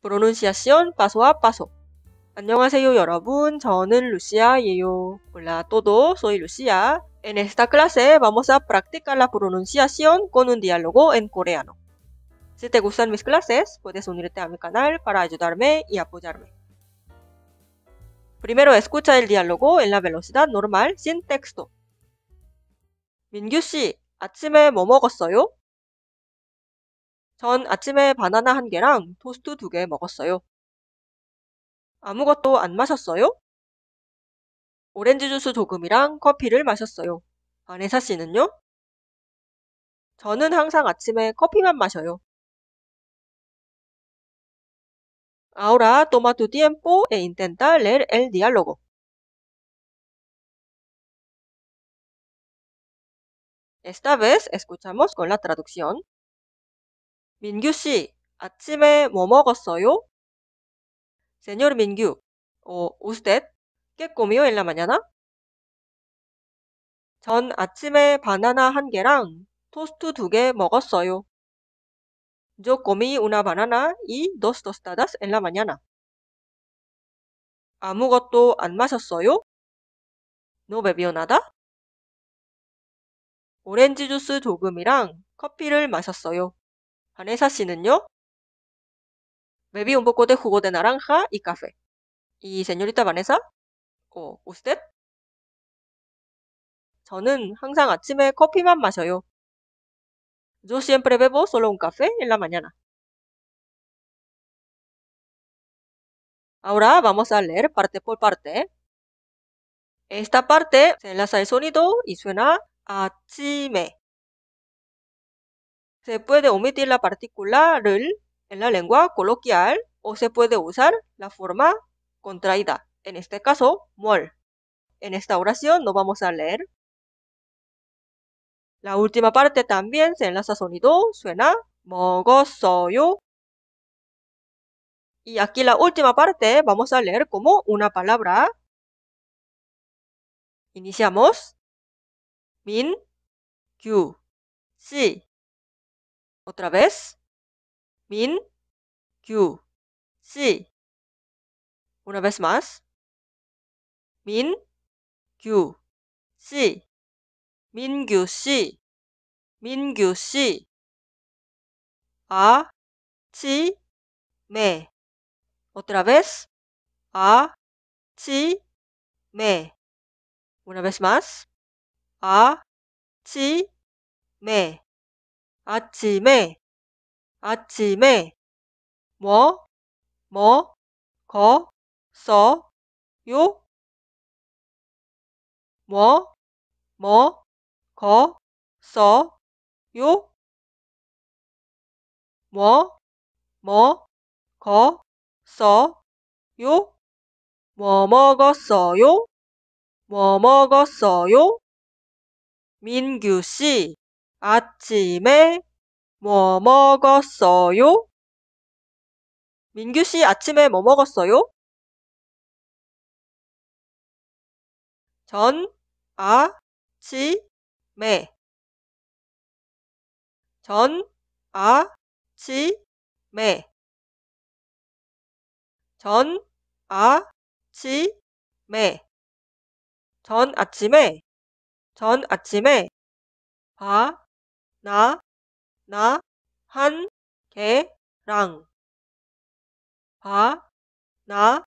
Pronunciación paso a 안녕하세요 여러분, Hola a todos, soy Lucia. En esta clase vamos a practicar la pronunciación con un diálogo en coreano. Si te gustan mis clases, puedes unirte a mi canal para ayudarme y apoyarme. Primero escucha el diálogo en la velocidad normal sin texto. 민규 씨, 아침에 뭐 먹었어요? 전 아침에 바나나 한 개랑 토스트 두 개 먹었어요. 아무것도 안 마셨어요? 오렌지 주스 조금이랑 커피를 마셨어요. 아네사 씨는요? 저는 항상 아침에 커피만 마셔요. Ahora toma tu tiempo e intenta leer el diálogo. Esta vez escuchamos con la traducción. 민규 씨, 아침에 뭐 먹었어요? Señor 민규, 어, usted, ¿qué comió en la mañana? 전 아침에 바나나 한 개랑 토스트 두 개 먹었어요. Yo comí una banana y dos tostadas en la mañana. 아무것도 안 마셨어요? No bebió nada? 오렌지 주스 조금이랑 커피를 마셨어요. Vanessa ¿sí? Bebí un poco de jugo de naranja y café. ¿Y señorita Vanessa? ¿O usted? Yo siempre bebo solo un café en la mañana. Ahora vamos a leer parte por parte. Esta parte se enlaza el sonido y suena a -chime. Se puede omitir la particular en la lengua coloquial o se puede usar la forma contraída, en este caso, mol. En esta oración no vamos a leer. La última parte también se enlaza sonido, suena MO-GO-SO-YO. Y aquí la última parte vamos a leer como una palabra. Iniciamos. Min, q, Si. Otra vez. Min, q, Si. Una vez más. Min, Min, Si. c. Si. q, Si. A, Chi, Me. Otra vez. A, Chi, Me. Una vez más. A, Chi, Me. 아침에 아침에 뭐뭐 거써요 뭐뭐 거써요 뭐뭐 거써요 뭐 먹었어요? 뭐 먹었어요? 민규 씨 아침에 뭐 먹었어요? 민규 씨 아침에 뭐 먹었어요? 전, 아, 치, 메. 전, 아, 치, 메. 전, 아, 치, 메. 전 아침에, 전 아침에, 바, 나, 나, 한, 개, 랑. 바, 나,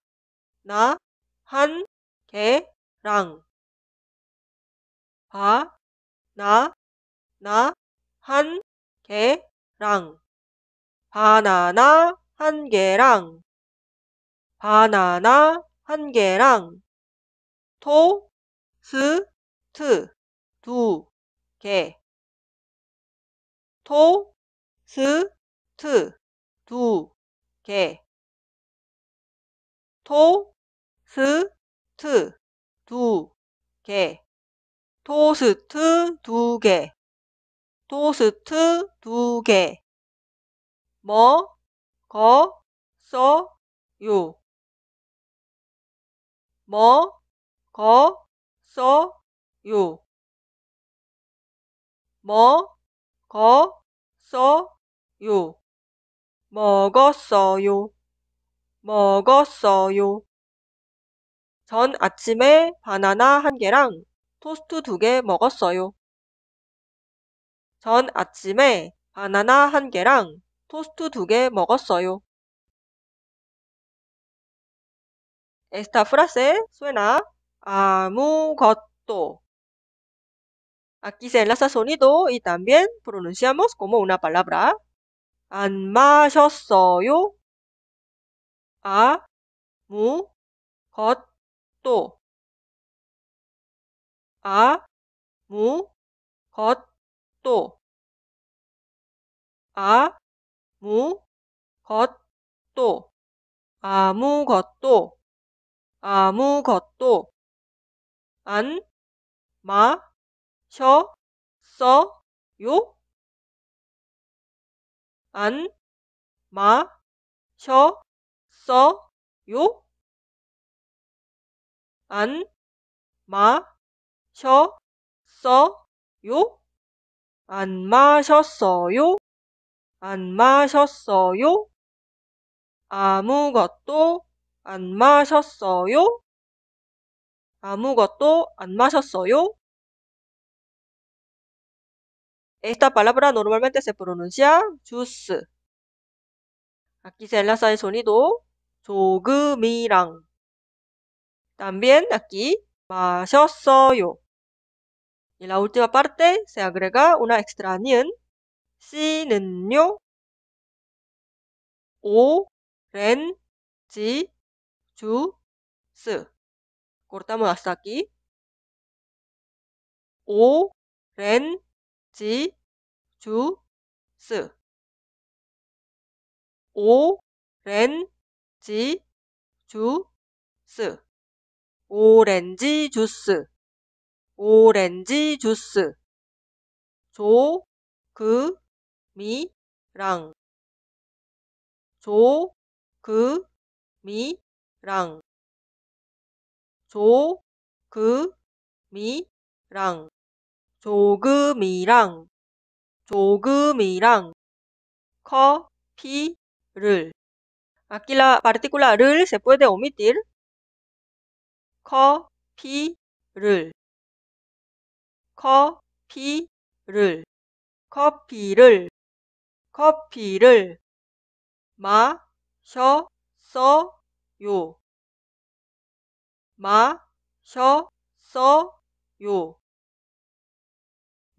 나, 한, 개, 랑. 바, 나, 나, 한, 개, 랑. 바나나 한 개랑 바나나 한 개랑 토스트 두 개. 토, 스, 트, 두 개. 토, 스, 트, 두 개. 토스트 두 개. 토스트 두 개. 뭐, 거, 써, 요. 뭐, 거, 써, 요. 뭐, 거, 먹었어요. 먹었어요. 먹었어요. 전 아침에 바나나 한 개랑 토스트 두 개 먹었어요. 전 아침에 바나나 한 개랑 토스트 두 개 먹었어요. 에스타 프라세 수에나 아무것도 Aquí se enlaza sonido y también pronunciamos como una palabra. An yo A mu A mu A mu A mu A mu An ma 셔, 써, 요, 안, 마, 셔, 써, 요, 안, 마, 셔, 써, 요, 안 마셨어요? 안 마셨어요? 아무것도 안 마셨어요? 아무것도 안 마셨어요? Esta palabra normalmente se pronuncia juice. Aquí se enlaza el sonido 조금이랑. También aquí yo. En la última parte se agrega una extra ren ji 오렌지 주스. Cortamos hasta aquí. 오렌지 지, 주, 스 오, 렌, 지, 주, 스 오렌지 주스 오렌지 주스 조, 그, 미, 랑 조, 그, 미, 랑 조, 그, 미, 랑 조금이랑 조금이랑 커피를 Aquí la partícula 를 se puede omitir. 커피를 커피를 커피를 커피를 마셨어요. 마셨어요.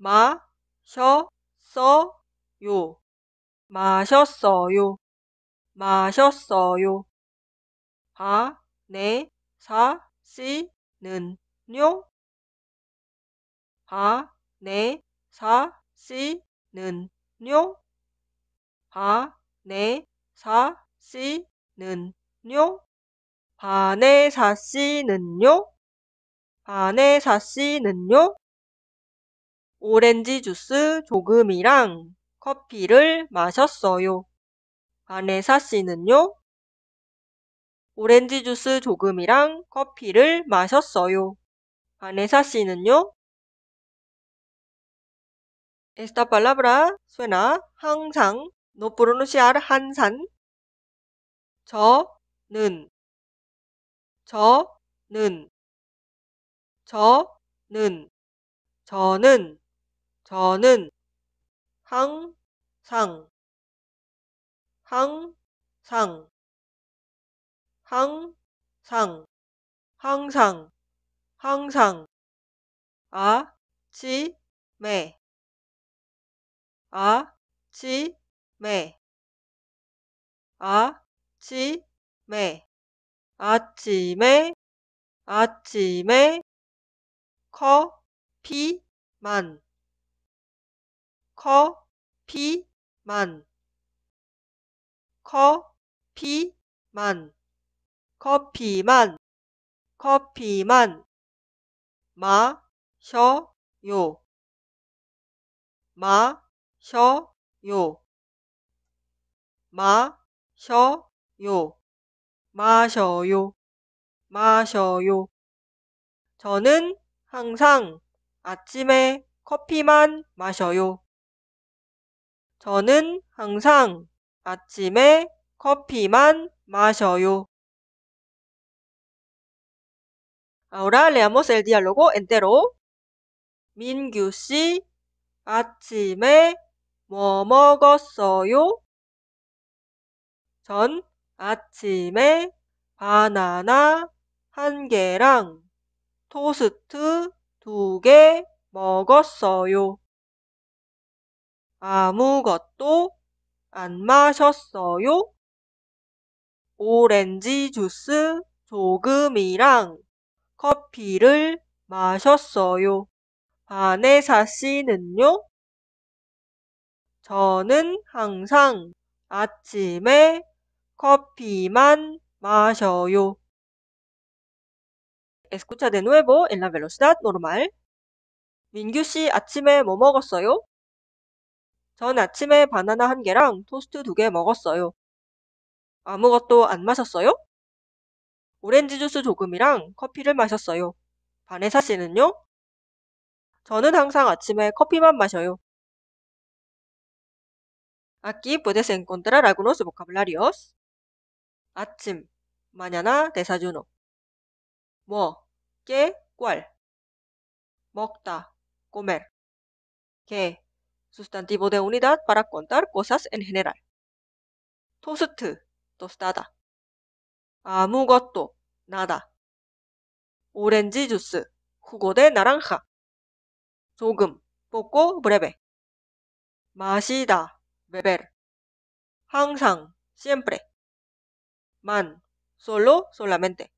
마셨어요. 마셨어요. 마셨어요. 반에 사시는요? 반에 사시는요? 반에 사시는요? 반에 사시는요? 반에 사시는요? 오렌지 주스 조금이랑 커피를 마셨어요. 바네사 씨는요? 오렌지 주스 조금이랑 커피를 마셨어요. 바네사 씨는요? Esta palabra suena 항상 no pronunciar 한산 저는 저는 저는 저는 저는 항상 항상 항상 항상 항상 아침에 아침에 아침에 아침에 아침에 커피만 커피만 커피만 커피만 커피만 마셔요 마셔요 마셔요 마셔요 마셔요 저는 항상 아침에 커피만 마셔요. 저는 항상 아침에 커피만 마셔요. Ahora leamos el diálogo entero. 민규 씨, 아침에 뭐 먹었어요? 전 아침에 바나나 한 개랑 토스트 두 개 먹었어요. 아무것도 안 마셨어요. 오렌지 주스 조금이랑 커피를 마셨어요. 바네사 씨는요? 저는 항상 아침에 커피만 마셔요. Escucha de nuevo en la velocidad normal. 민규 씨 아침에 뭐 먹었어요? 전 아침에 바나나 한 개랑 토스트 두 개 먹었어요. 아무것도 안 마셨어요? 오렌지 주스 조금이랑 커피를 마셨어요. 바네사 씨는요? 저는 항상 아침에 커피만 마셔요. Aquí puedes encontrar algunos vocabularios. 아침, mañana, desayuno. 뭐, qué, cuál. 먹다, comer. q sustantivo de unidad para contar cosas en general. toast, tostada. 아무것도, nada. Orange juice, jugo de naranja. 조금, poco, breve. Masida, beber. 항상, siempre. man, solo, solamente.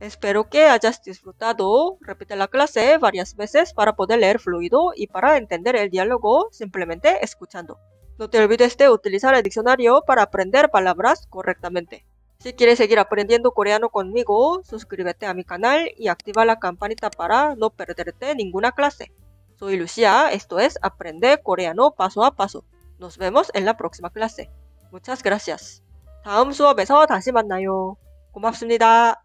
Espero que hayas disfrutado. Repite la clase varias veces para poder leer fluido y para entender el diálogo simplemente escuchando. No te olvides de utilizar el diccionario para aprender palabras correctamente. Si quieres seguir aprendiendo coreano conmigo, suscríbete a mi canal y activa la campanita para no perderte ninguna clase. Soy Lucia, esto es Aprende Coreano Paso a Paso. Nos vemos en la próxima clase. Muchas gracias. 다음 수업에서 다시 만나요. 고맙습니다.